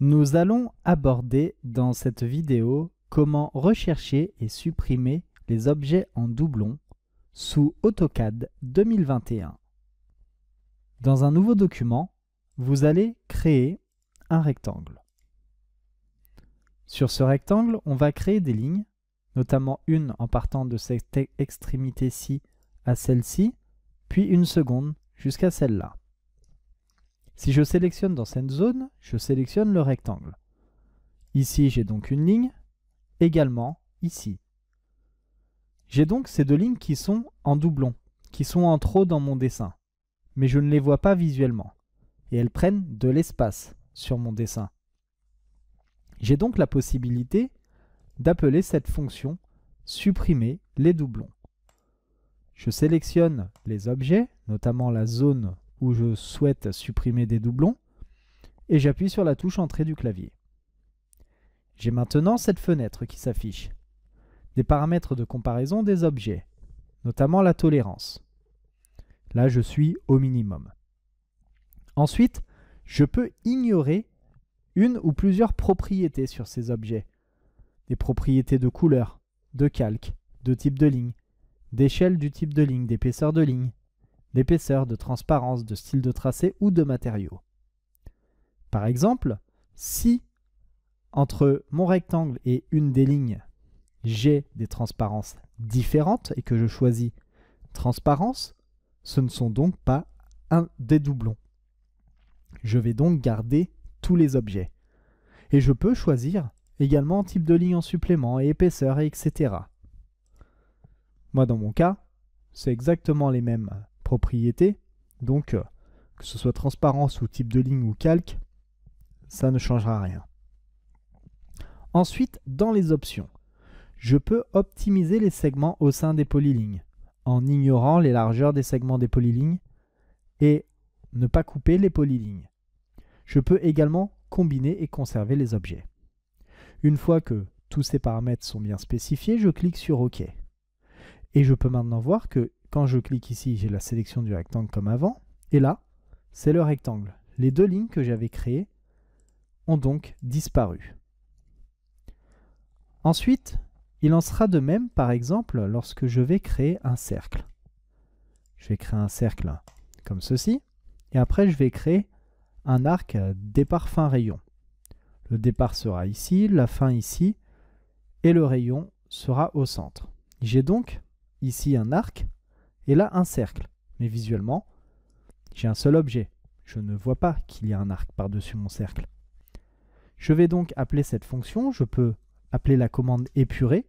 Nous allons aborder dans cette vidéo comment rechercher et supprimer les objets en doublon sous AutoCAD 2021. Dans un nouveau document, vous allez créer un rectangle. Sur ce rectangle, on va créer des lignes, notamment une en partant de cette extrémité-ci à celle-ci, puis une seconde jusqu'à celle-là. Si je sélectionne dans cette zone, je sélectionne le rectangle. Ici, j'ai donc une ligne, également ici. J'ai donc ces deux lignes qui sont en doublon, qui sont en trop dans mon dessin, mais je ne les vois pas visuellement, et elles prennent de l'espace sur mon dessin. J'ai donc la possibilité d'appeler cette fonction supprimer les doublons. Je sélectionne les objets, notamment la zone où je souhaite supprimer des doublons et j'appuie sur la touche Entrée du clavier. J'ai maintenant cette fenêtre qui s'affiche. Des paramètres de comparaison des objets, notamment la tolérance. Là, je suis au minimum. Ensuite, je peux ignorer une ou plusieurs propriétés sur ces objets. Des propriétés de couleur, de calque, de type de ligne, d'échelle du type de ligne, d'épaisseur de ligne, d'épaisseur, de transparence, de style de tracé ou de matériaux. Par exemple, si entre mon rectangle et une des lignes, j'ai des transparences différentes et que je choisis transparence, ce ne sont donc pas un des doublons. Je vais donc garder tous les objets. Et je peux choisir également type de ligne en supplément et épaisseur, etc. Moi, dans mon cas, c'est exactement les mêmes propriétés. Donc, euh, que ce soit transparence ou type de ligne ou calque, ça ne changera rien. Ensuite, dans les options, je peux optimiser les segments au sein des polylignes en ignorant les largeurs des segments des polylignes et ne pas couper les polylignes. Je peux également combiner et conserver les objets. Une fois que tous ces paramètres sont bien spécifiés, je clique sur OK. Et je peux maintenant voir que quand je clique ici, j'ai la sélection du rectangle comme avant. Et là, c'est le rectangle. Les deux lignes que j'avais créées ont donc disparu. Ensuite, il en sera de même, par exemple, lorsque je vais créer un cercle. Je vais créer un cercle comme ceci. Et après, je vais créer un arc départ-fin-rayon. Le départ sera ici, la fin ici, et le rayon sera au centre. J'ai donc ici un arc et là un cercle. Mais visuellement, j'ai un seul objet. Je ne vois pas qu'il y a un arc par-dessus mon cercle. Je vais donc appeler cette fonction, je peux appeler la commande épurer,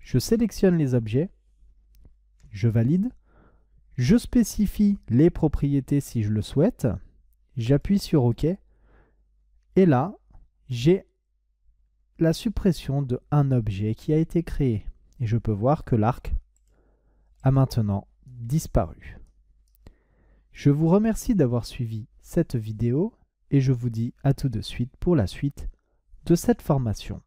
je sélectionne les objets, je valide, je spécifie les propriétés si je le souhaite, j'appuie sur OK, et là, j'ai la suppression de un objet qui a été créé. Et je peux voir que l'arc a maintenant disparu. Je vous remercie d'avoir suivi cette vidéo et je vous dis à tout de suite pour la suite de cette formation.